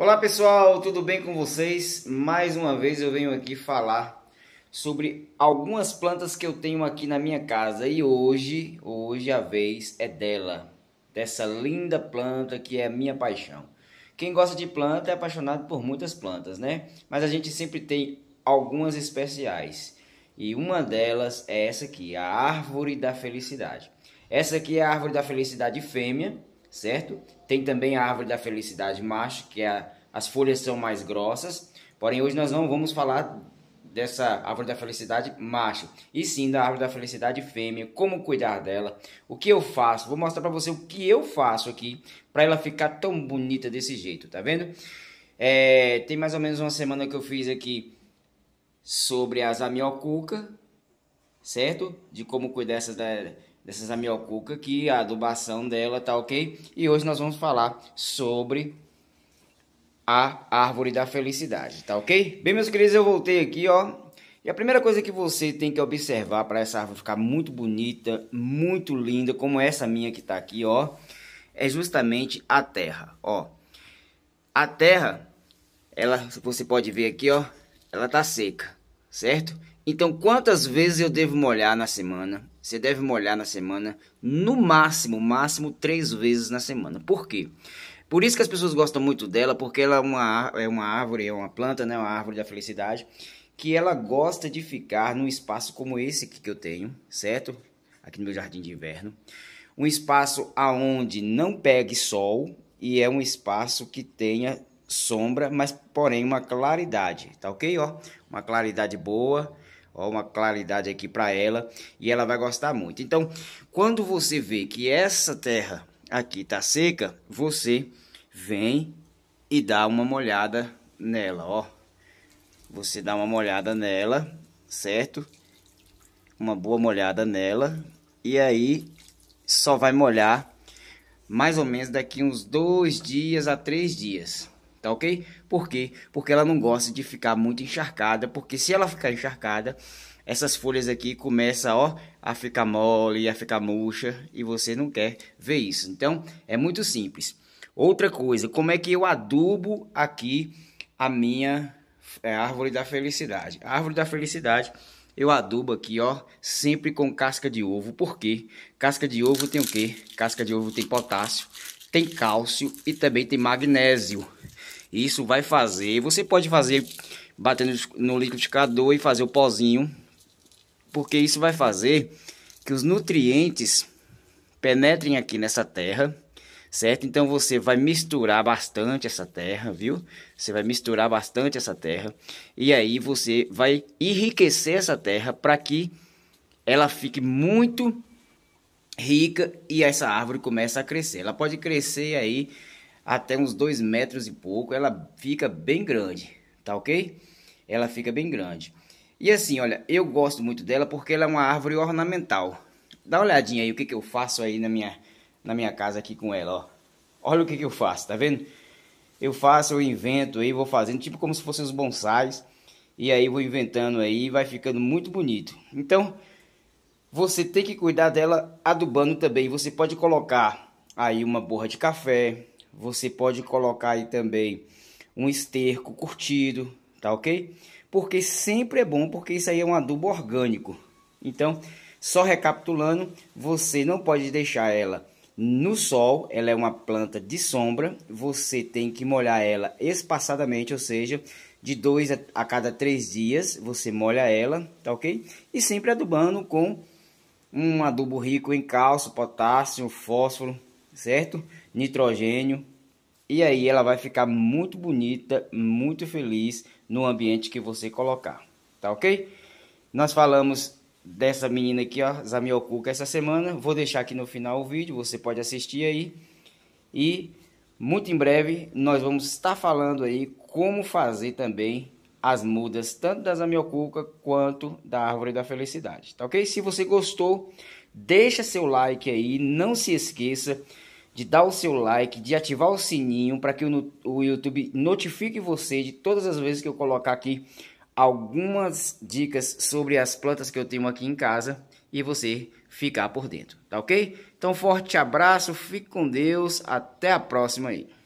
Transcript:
Olá pessoal, tudo bem com vocês? Mais uma vez eu venho aqui falar sobre algumas plantas que eu tenho aqui na minha casa e hoje, hoje a vez é dela, dessa linda planta que é a minha paixão. Quem gosta de planta é apaixonado por muitas plantas, né? Mas a gente sempre tem algumas especiais. E uma delas é essa aqui, a árvore da felicidade. Essa aqui é a árvore da felicidade fêmea, certo? Tem também a árvore da felicidade macho, que é a, as folhas são mais grossas. Porém, hoje nós não vamos falar dessa árvore da felicidade macho, e sim da árvore da felicidade fêmea, como cuidar dela, o que eu faço. Vou mostrar para você o que eu faço aqui para ela ficar tão bonita desse jeito, tá vendo? É, tem mais ou menos uma semana que eu fiz aqui sobre as amiocuca, certo? De como cuidar dessas, dessas amiocuca aqui, a adubação dela, tá ok? E hoje nós vamos falar sobre a árvore da felicidade, tá ok? Bem, meus queridos, eu voltei aqui, ó. E a primeira coisa que você tem que observar para essa árvore ficar muito bonita, muito linda, como essa minha que tá aqui, ó, é justamente a terra, ó. A terra, ela, você pode ver aqui, ó, ela tá seca, certo? Então, quantas vezes eu devo molhar na semana? Você deve molhar na semana, no máximo, máximo três vezes na semana. Por quê? Por isso que as pessoas gostam muito dela, porque ela é uma, é uma árvore, é uma planta, né? Uma árvore da felicidade, que ela gosta de ficar num espaço como esse que eu tenho, certo? Aqui no meu jardim de inverno. Um espaço aonde não pegue sol e é um espaço que tenha sombra, mas porém uma claridade, tá ok? Ó, uma claridade boa Ó, uma claridade aqui para ela e ela vai gostar muito. Então, quando você vê que essa terra aqui tá seca, você vem e dá uma molhada nela, ó. Você dá uma molhada nela, certo? Uma boa molhada nela e aí só vai molhar mais ou menos daqui uns dois dias a três dias, tá ok? Por quê? Porque ela não gosta de ficar muito encharcada, porque se ela ficar encharcada, essas folhas aqui começam ó, a ficar mole, a ficar murcha, e você não quer ver isso. Então, é muito simples. Outra coisa, como é que eu adubo aqui a minha é, árvore da felicidade? A árvore da felicidade eu adubo aqui, ó, sempre com casca de ovo. Por quê? Casca de ovo tem o quê? Casca de ovo tem potássio tem cálcio e também tem magnésio. Isso vai fazer, você pode fazer batendo no liquidificador e fazer o pozinho, porque isso vai fazer que os nutrientes penetrem aqui nessa terra, certo? Então você vai misturar bastante essa terra, viu? Você vai misturar bastante essa terra e aí você vai enriquecer essa terra para que ela fique muito rica e essa árvore começa a crescer. Ela pode crescer aí até uns dois metros e pouco, ela fica bem grande, tá ok? Ela fica bem grande. E assim, olha, eu gosto muito dela porque ela é uma árvore ornamental. Dá uma olhadinha aí o que, que eu faço aí na minha, na minha casa aqui com ela, ó. Olha o que, que eu faço, tá vendo? Eu faço, eu invento aí, vou fazendo tipo como se fossem os bonsais. E aí vou inventando aí e vai ficando muito bonito. Então, você tem que cuidar dela adubando também. Você pode colocar aí uma borra de café, você pode colocar aí também um esterco curtido, tá ok? Porque sempre é bom, porque isso aí é um adubo orgânico. Então, só recapitulando, você não pode deixar ela no sol, ela é uma planta de sombra, você tem que molhar ela espaçadamente, ou seja, de dois a cada três dias você molha ela, tá ok? E sempre adubando com um adubo rico em cálcio, potássio, fósforo, certo? Nitrogênio. E aí ela vai ficar muito bonita, muito feliz no ambiente que você colocar, tá ok? Nós falamos dessa menina aqui, ó, Zamiokuka, essa semana. Vou deixar aqui no final o vídeo, você pode assistir aí. E muito em breve nós vamos estar falando aí como fazer também as mudas tanto da amiocuca quanto da árvore da felicidade, tá ok? Se você gostou, deixa seu like aí, não se esqueça de dar o seu like, de ativar o sininho para que o, o YouTube notifique você de todas as vezes que eu colocar aqui algumas dicas sobre as plantas que eu tenho aqui em casa e você ficar por dentro, tá ok? Então, forte abraço, fique com Deus, até a próxima aí.